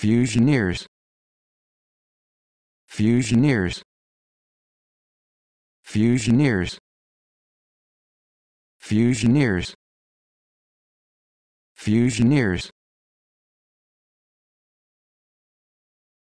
Fusioneers. Fusioneers. Fusioneers. Fusioneers. Fusioneers.